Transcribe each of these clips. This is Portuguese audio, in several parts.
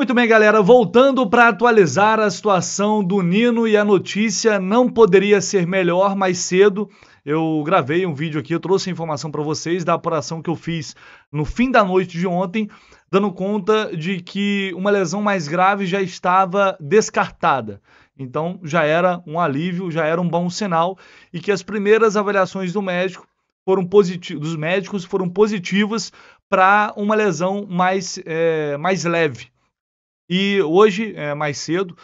Muito bem, galera, voltando para atualizar a situação do Nino e a notícia não poderia ser melhor mais cedo. Eu gravei um vídeo aqui, eu trouxe a informação para vocês da apuração que eu fiz no fim da noite de ontem, dando conta de que uma lesão mais grave já estava descartada. Então já era um alívio, já era um bom sinal e que as primeiras avaliações do médico foram positivos, dos médicos foram positivas para uma lesão mais, é, mais leve. E hoje, é, mais cedo,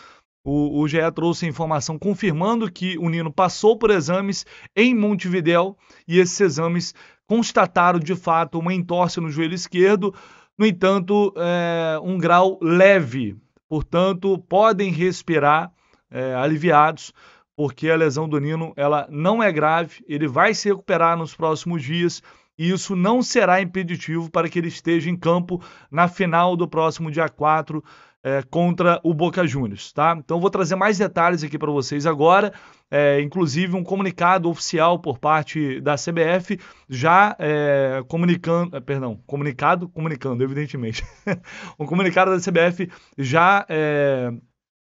o, o GE trouxe a informação confirmando que o Nino passou por exames em Montevidéu e esses exames constataram de fato uma entorse no joelho esquerdo, no entanto, é, um grau leve. Portanto, podem respirar é, aliviados, porque a lesão do Nino ela não é grave, ele vai se recuperar nos próximos dias e isso não será impeditivo para que ele esteja em campo na final do próximo dia 4 é, contra o Boca Juniors, tá? Então vou trazer mais detalhes aqui para vocês agora, é, inclusive um comunicado oficial por parte da CBF já é, comunicando, é, perdão, comunicado, comunicando, evidentemente, um comunicado da CBF já é,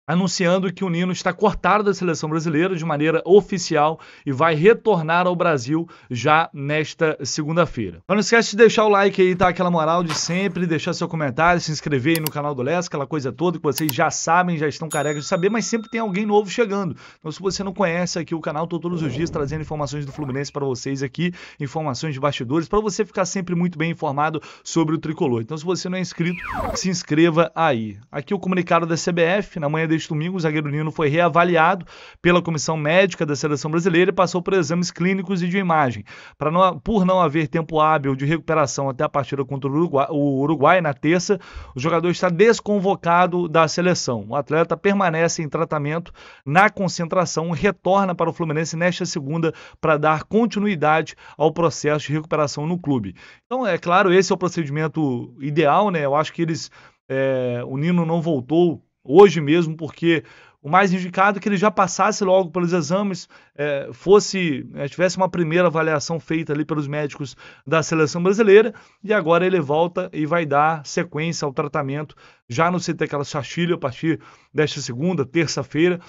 anunciando que o Nino está cortado da seleção brasileira de maneira oficial e vai retornar ao Brasil já nesta segunda-feira. Não esquece de deixar o like aí, tá? Aquela moral de sempre, deixar seu comentário, se inscrever aí no canal do Les, aquela coisa toda que vocês já sabem, já estão carecas de saber, mas sempre tem alguém novo chegando. Então se você não conhece aqui o canal, estou todos os dias trazendo informações do Fluminense para vocês aqui, informações de bastidores, para você ficar sempre muito bem informado sobre o Tricolor. Então se você não é inscrito, se inscreva aí. Aqui o comunicado da CBF, na manhã de deste domingo, o zagueiro Nino foi reavaliado pela comissão médica da seleção brasileira e passou por exames clínicos e de imagem. não, por não haver tempo hábil de recuperação até a partida contra o Uruguai, o Uruguai na terça, o jogador está desconvocado da seleção. O atleta permanece em tratamento na concentração, retorna para o Fluminense nesta segunda para dar continuidade ao processo de recuperação no clube. Então, é claro, esse é o procedimento ideal, né? Eu acho que eles. É, o Nino não voltou hoje mesmo, porque o mais indicado é que ele já passasse logo pelos exames, é, fosse é, tivesse uma primeira avaliação feita ali pelos médicos da seleção brasileira, e agora ele volta e vai dar sequência ao tratamento já no CT aquela Chachilho a partir desta segunda, terça-feira.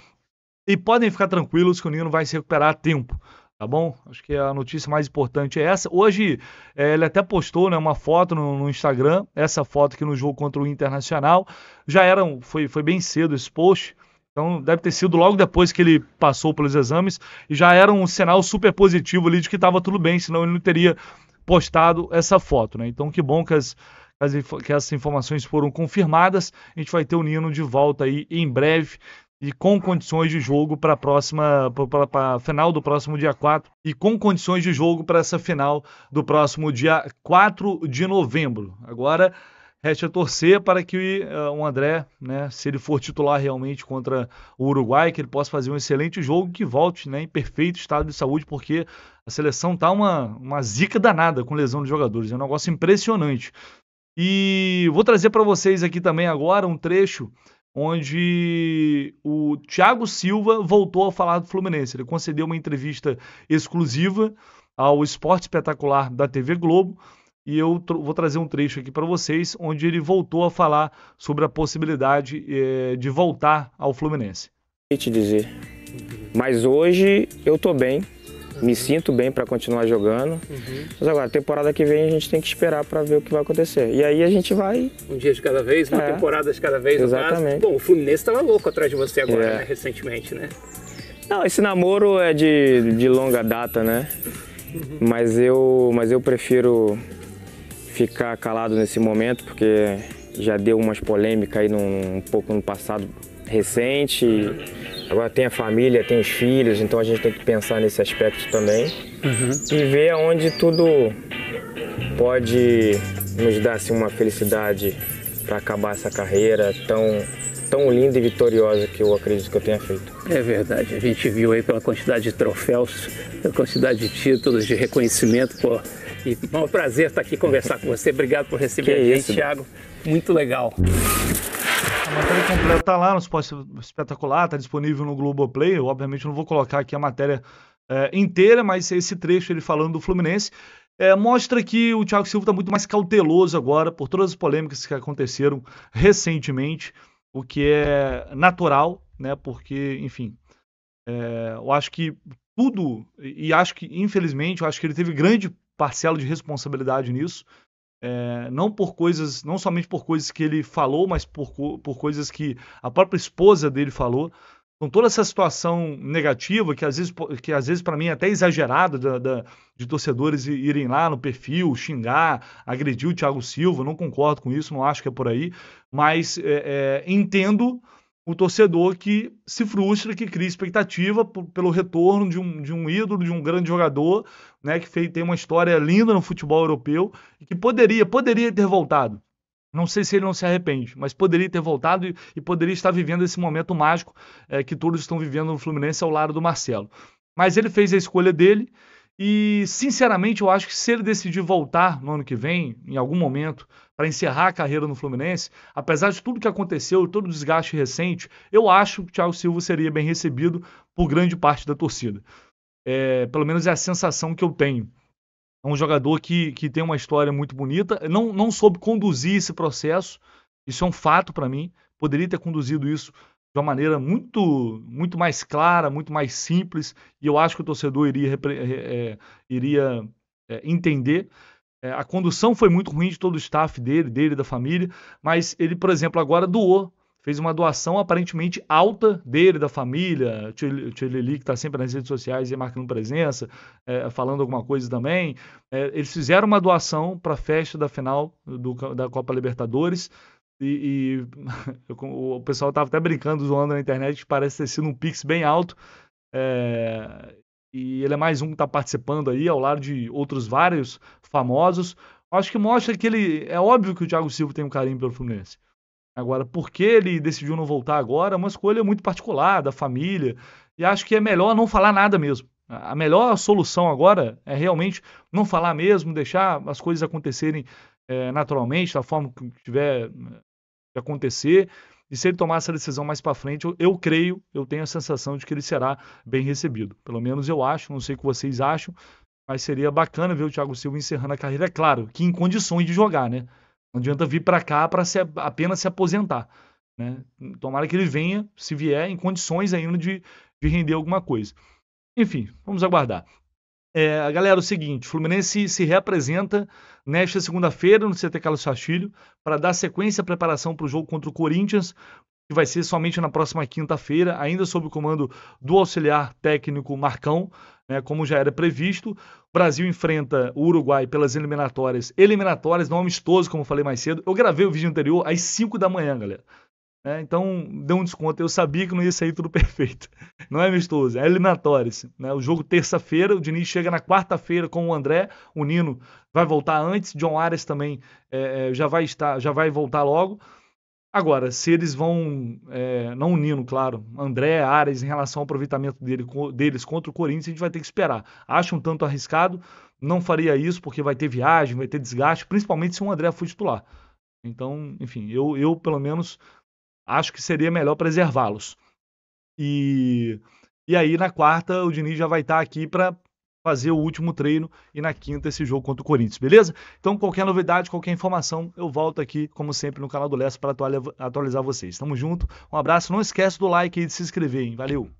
E podem ficar tranquilos que o Nino vai se recuperar a tempo. Tá bom? Acho que a notícia mais importante é essa. Hoje é, ele até postou né, uma foto no, no, Instagram, essa foto que no jogo contra o Internacional. Já um, foi, foi bem cedo esse post. Então deve ter sido logo depois que ele passou pelos exames e já era um sinal super positivo ali de que estava tudo bem, senão ele não teria postado essa foto, né? Então que bom que as, que as, que essas informações foram confirmadas. A gente vai ter o Nino de volta aí em breve e com condições de jogo para a próxima, para final do próximo dia 4 e com condições de jogo para essa final do próximo dia 4 de novembro. Agora resta torcer para que uh, o André, né, se ele for titular realmente contra o Uruguai, que ele possa fazer um excelente jogo que volte né, em perfeito estado de saúde, porque a seleção tá uma, uma zica danada com lesão de jogadores, é um negócio impressionante. E vou trazer para vocês aqui também agora um trecho onde o Thiago Silva voltou a falar do Fluminense. Ele concedeu uma entrevista exclusiva ao Esporte Espetacular da TV Globo e eu tr vou trazer um trecho aqui para vocês, onde ele voltou a falar sobre a possibilidade eh, de voltar ao Fluminense. Eu te dizer, mas hoje eu estou bem, me sinto bem para continuar jogando. Uhum. Mas agora, temporada que vem a gente tem que esperar para ver o que vai acontecer. E aí a gente vai. Um dia de cada vez, uma é. temporada de cada vez. Exatamente. Bom, o Fluminense estava louco atrás de você agora, é. né? recentemente, né? Não, esse namoro é de, de longa data, né? Uhum. Mas, eu, mas eu prefiro ficar calado nesse momento, porque já deu umas polêmicas aí num, um pouco no passado recente. Uhum. Agora tem a família, tem os filhos, então a gente tem que pensar nesse aspecto também uhum. e ver aonde tudo pode nos dar assim, uma felicidade para acabar essa carreira tão tão linda e vitoriosa que eu acredito que eu tenha feito. É verdade. A gente viu aí pela quantidade de troféus, pela quantidade de títulos, de reconhecimento. Pô. E é um prazer estar aqui conversar com você. Obrigado por receber que a gente, isso, Thiago. Muito legal matéria tá completa tá lá no Esporte Espetacular, tá disponível no Globoplay. Eu, obviamente, não vou colocar aqui a matéria é, inteira, mas esse trecho ele falando do Fluminense. É, mostra que o Thiago Silva está muito mais cauteloso agora por todas as polêmicas que aconteceram recentemente, o que é natural, né? Porque, enfim, é, eu acho que tudo, e acho que, infelizmente, eu acho que ele teve grande parcela de responsabilidade nisso. É, não por coisas, não somente por coisas que ele falou, mas por, por coisas que a própria esposa dele falou. Então, toda essa situação negativa, que às vezes, que às vezes para mim é até exagerada, da, da, de torcedores irem lá no perfil, xingar, agredir o Thiago Silva, não concordo com isso, não acho que é por aí, mas é, é, entendo o torcedor que se frustra, que cria expectativa pelo retorno de um, de um ídolo, de um grande jogador, né, que fez, tem uma história linda no futebol europeu e que poderia, poderia ter voltado. Não sei se ele não se arrepende, mas poderia ter voltado e, e poderia estar vivendo esse momento mágico é, que todos estão vivendo no Fluminense ao lado do Marcelo. Mas ele fez a escolha dele e, sinceramente, eu acho que se ele decidir voltar no ano que vem, em algum momento, para encerrar a carreira no Fluminense, apesar de tudo que aconteceu, todo o desgaste recente, eu acho que o Thiago Silva seria bem recebido por grande parte da torcida. É, pelo menos é a sensação que eu tenho. É um jogador que, que tem uma história muito bonita, não, não soube conduzir esse processo, isso é um fato para mim, poderia ter conduzido isso de uma maneira muito, muito mais clara, muito mais simples, e eu acho que o torcedor iria, é, iria é, entender. É, a condução foi muito ruim de todo o staff dele, dele da família, mas ele, por exemplo, agora doou, fez uma doação aparentemente alta dele, da família, o Tio Lili, que está sempre nas redes sociais e marcando presença, é, falando alguma coisa também. É, eles fizeram uma doação para a festa da final do, da Copa Libertadores, e, e o pessoal tava até brincando, zoando na internet, que parece ter sido um Pix bem alto. É, e ele é mais um que está participando aí, ao lado de outros vários famosos. Acho que mostra que ele. É óbvio que o Thiago Silva tem um carinho pelo Fluminense. Agora, por que ele decidiu não voltar agora é uma escolha muito particular da família. E acho que é melhor não falar nada mesmo. A melhor solução agora é realmente não falar mesmo, deixar as coisas acontecerem é, naturalmente, da forma que tiver acontecer. E se ele tomar essa decisão mais para frente, eu, eu, creio, eu tenho a sensação de que ele será bem recebido. Pelo menos eu acho, não sei o que vocês acham, mas seria bacana ver o Thiago Silva encerrando a carreira, é claro, que em condições de jogar, né? Não adianta vir para cá para apenas se aposentar. Né? Tomara que ele venha, se vier, em condições ainda de, de render alguma coisa. Enfim, vamos aguardar. É, galera, é o seguinte, o Fluminense se reapresenta nesta segunda-feira no CT Carlos Castilho para dar sequência à preparação para o jogo contra o Corinthians, que vai ser somente na próxima quinta-feira, ainda sob o comando do auxiliar técnico Marcão, né, como já era previsto. O Brasil enfrenta o Uruguai pelas eliminatórias. Eliminatórias, não amistoso, como falei mais cedo. Eu gravei o vídeo anterior às 5 da manhã, galera. É, então, deu um desconto. Eu sabia que não ia sair tudo perfeito. Não é amistoso, é eliminatório, assim, Né? O jogo terça-feira, o Diniz chega na quarta-feira com o André, o Nino vai voltar antes, John Arias também é, é, já vai estar, já vai voltar logo. Agora, se eles vão, é, não o Nino, claro, André, Arias, em relação ao aproveitamento dele, deles contra o Corinthians, a gente vai ter que esperar. Acho um tanto arriscado, não faria isso porque vai ter viagem, vai ter desgaste, principalmente se o André for titular. Então, enfim, eu, eu pelo menos acho que seria melhor preservá-los. E, e aí, na quarta, o Diniz já vai estar tá aqui para fazer o último treino e na quinta esse jogo contra o Corinthians, beleza? Então, qualquer novidade, qualquer informação, eu volto aqui, como sempre, no canal do Lessa para atualizar vocês. Tamo junto, um abraço, não esquece do like e de se inscrever, hein? Valeu!